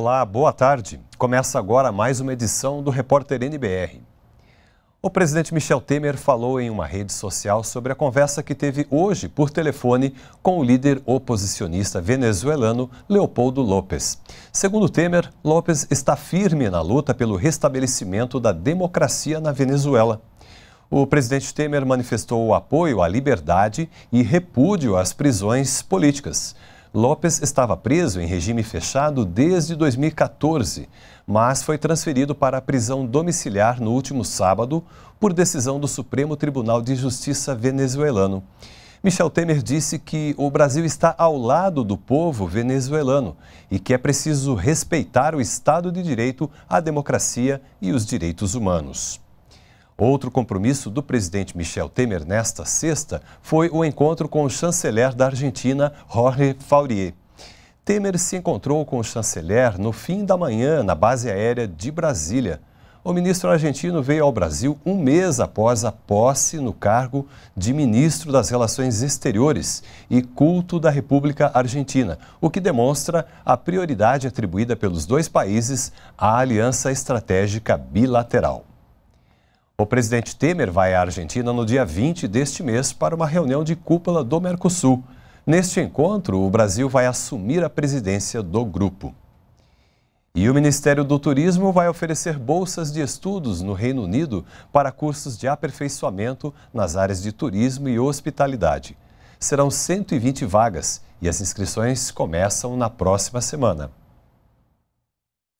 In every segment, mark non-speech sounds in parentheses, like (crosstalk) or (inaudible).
olá, boa tarde. Começa agora mais uma edição do Repórter NBR. O presidente Michel Temer falou em uma rede social sobre a conversa que teve hoje por telefone com o líder oposicionista venezuelano Leopoldo López. Segundo Temer, López está firme na luta pelo restabelecimento da democracia na Venezuela. O presidente Temer manifestou o apoio à liberdade e repúdio às prisões políticas. Lopes estava preso em regime fechado desde 2014, mas foi transferido para a prisão domiciliar no último sábado por decisão do Supremo Tribunal de Justiça venezuelano. Michel Temer disse que o Brasil está ao lado do povo venezuelano e que é preciso respeitar o Estado de Direito, a democracia e os direitos humanos. Outro compromisso do presidente Michel Temer nesta sexta foi o encontro com o chanceler da Argentina, Jorge Faurier. Temer se encontrou com o chanceler no fim da manhã na base aérea de Brasília. O ministro argentino veio ao Brasil um mês após a posse no cargo de ministro das Relações Exteriores e Culto da República Argentina, o que demonstra a prioridade atribuída pelos dois países à aliança estratégica bilateral. O presidente Temer vai à Argentina no dia 20 deste mês para uma reunião de cúpula do Mercosul. Neste encontro, o Brasil vai assumir a presidência do grupo. E o Ministério do Turismo vai oferecer bolsas de estudos no Reino Unido para cursos de aperfeiçoamento nas áreas de turismo e hospitalidade. Serão 120 vagas e as inscrições começam na próxima semana.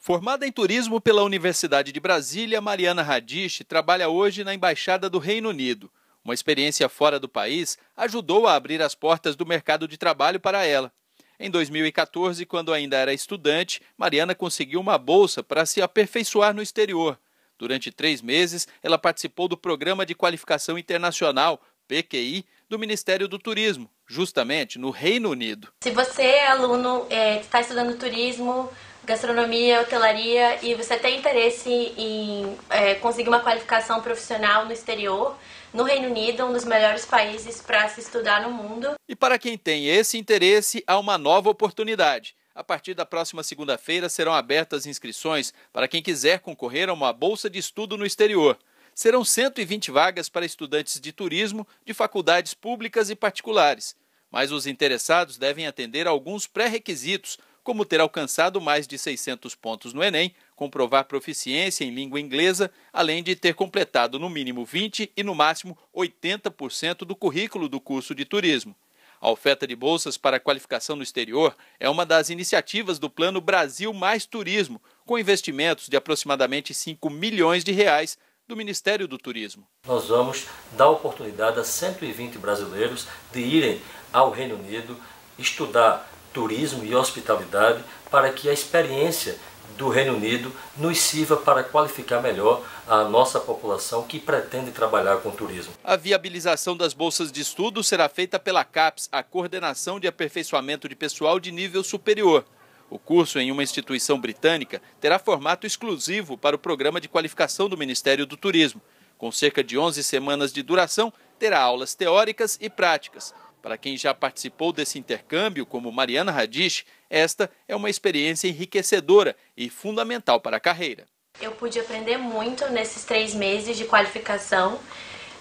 Formada em turismo pela Universidade de Brasília, Mariana Radish trabalha hoje na Embaixada do Reino Unido. Uma experiência fora do país ajudou a abrir as portas do mercado de trabalho para ela. Em 2014, quando ainda era estudante, Mariana conseguiu uma bolsa para se aperfeiçoar no exterior. Durante três meses, ela participou do Programa de Qualificação Internacional, PQI, do Ministério do Turismo, justamente no Reino Unido. Se você é aluno é, que é, está estudando turismo, gastronomia, hotelaria e você tem interesse em é, conseguir uma qualificação profissional no exterior, no Reino Unido, um dos melhores países para se estudar no mundo. E para quem tem esse interesse, há uma nova oportunidade. A partir da próxima segunda-feira serão abertas inscrições para quem quiser concorrer a uma bolsa de estudo no exterior. Serão 120 vagas para estudantes de turismo de faculdades públicas e particulares, mas os interessados devem atender a alguns pré-requisitos como ter alcançado mais de 600 pontos no Enem, comprovar proficiência em língua inglesa, além de ter completado no mínimo 20 e no máximo 80% do currículo do curso de turismo. A oferta de bolsas para qualificação no exterior é uma das iniciativas do Plano Brasil Mais Turismo, com investimentos de aproximadamente 5 milhões de reais do Ministério do Turismo. Nós vamos dar oportunidade a 120 brasileiros de irem ao Reino Unido estudar turismo e hospitalidade para que a experiência do Reino Unido nos sirva para qualificar melhor a nossa população que pretende trabalhar com turismo. A viabilização das bolsas de estudo será feita pela CAPES, a Coordenação de Aperfeiçoamento de Pessoal de Nível Superior. O curso em uma instituição britânica terá formato exclusivo para o programa de qualificação do Ministério do Turismo. Com cerca de 11 semanas de duração, terá aulas teóricas e práticas. Para quem já participou desse intercâmbio, como Mariana Radish, esta é uma experiência enriquecedora e fundamental para a carreira. Eu pude aprender muito nesses três meses de qualificação.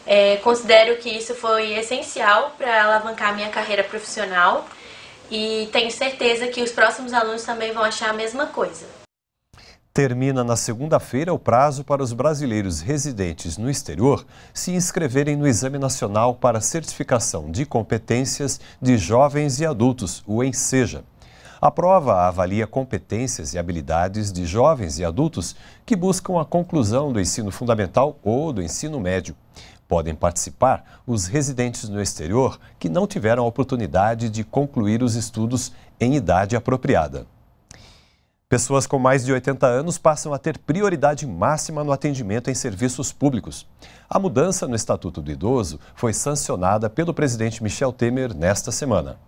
É, considero que isso foi essencial para alavancar minha carreira profissional e tenho certeza que os próximos alunos também vão achar a mesma coisa. Termina na segunda-feira o prazo para os brasileiros residentes no exterior se inscreverem no Exame Nacional para Certificação de Competências de Jovens e Adultos, o ENSEJA. A prova avalia competências e habilidades de jovens e adultos que buscam a conclusão do ensino fundamental ou do ensino médio. Podem participar os residentes no exterior que não tiveram a oportunidade de concluir os estudos em idade apropriada. Pessoas com mais de 80 anos passam a ter prioridade máxima no atendimento em serviços públicos. A mudança no Estatuto do Idoso foi sancionada pelo presidente Michel Temer nesta semana.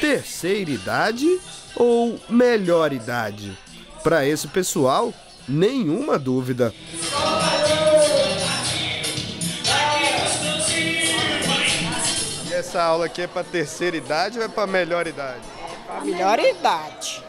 Terceira idade ou melhor idade? Para esse pessoal, nenhuma dúvida. essa aula aqui é para terceira idade ou é para melhor idade? É para melhor idade.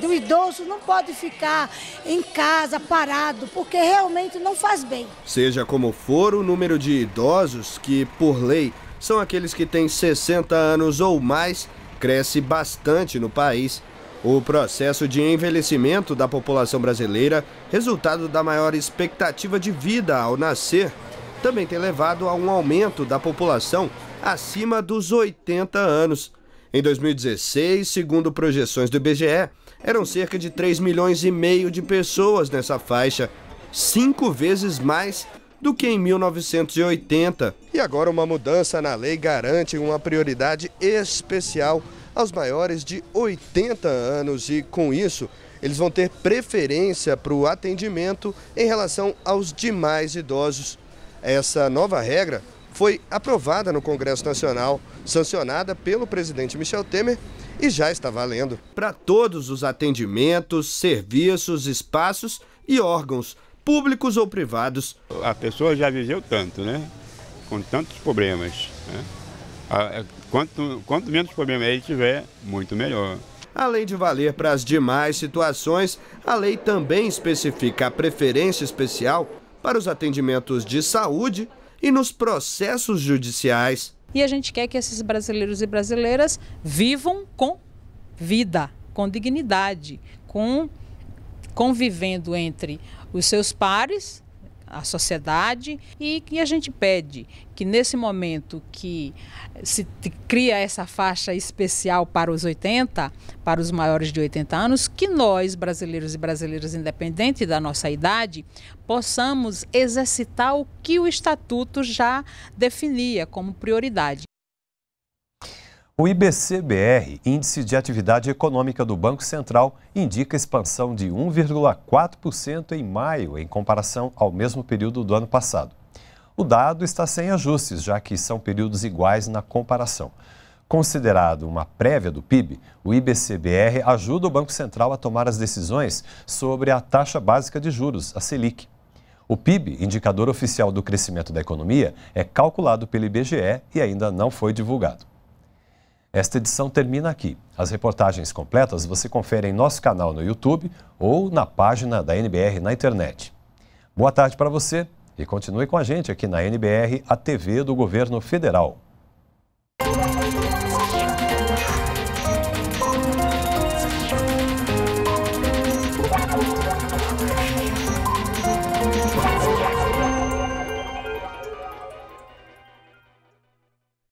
(laughs) o idoso não pode ficar em casa parado, porque realmente não faz bem. Seja como for, o número de idosos que, por lei, são aqueles que têm 60 anos ou mais, cresce bastante no país. O processo de envelhecimento da população brasileira, resultado da maior expectativa de vida ao nascer, também tem levado a um aumento da população acima dos 80 anos. Em 2016, segundo projeções do IBGE, eram cerca de 3 milhões e meio de pessoas nessa faixa, cinco vezes mais do que em 1980. E agora uma mudança na lei garante uma prioridade especial aos maiores de 80 anos e, com isso, eles vão ter preferência para o atendimento em relação aos demais idosos. Essa nova regra foi aprovada no Congresso Nacional, sancionada pelo presidente Michel Temer e já está valendo. Para todos os atendimentos, serviços, espaços e órgãos, públicos ou privados. A pessoa já viveu tanto, né? Com tantos problemas. Né? É, quanto, quanto menos problema ele tiver, muito melhor. Além de valer para as demais situações, a lei também especifica a preferência especial para os atendimentos de saúde e nos processos judiciais. E a gente quer que esses brasileiros e brasileiras vivam com vida, com dignidade, com convivendo entre os seus pares a sociedade e que a gente pede que nesse momento que se cria essa faixa especial para os 80, para os maiores de 80 anos, que nós, brasileiros e brasileiras, independente da nossa idade, possamos exercitar o que o Estatuto já definia como prioridade. O IBCBR, Índice de Atividade Econômica do Banco Central, indica expansão de 1,4% em maio em comparação ao mesmo período do ano passado. O dado está sem ajustes, já que são períodos iguais na comparação. Considerado uma prévia do PIB, o IBCBR ajuda o Banco Central a tomar as decisões sobre a taxa básica de juros, a Selic. O PIB, indicador oficial do crescimento da economia, é calculado pelo IBGE e ainda não foi divulgado. Esta edição termina aqui. As reportagens completas você confere em nosso canal no YouTube ou na página da NBR na internet. Boa tarde para você e continue com a gente aqui na NBR, a TV do Governo Federal.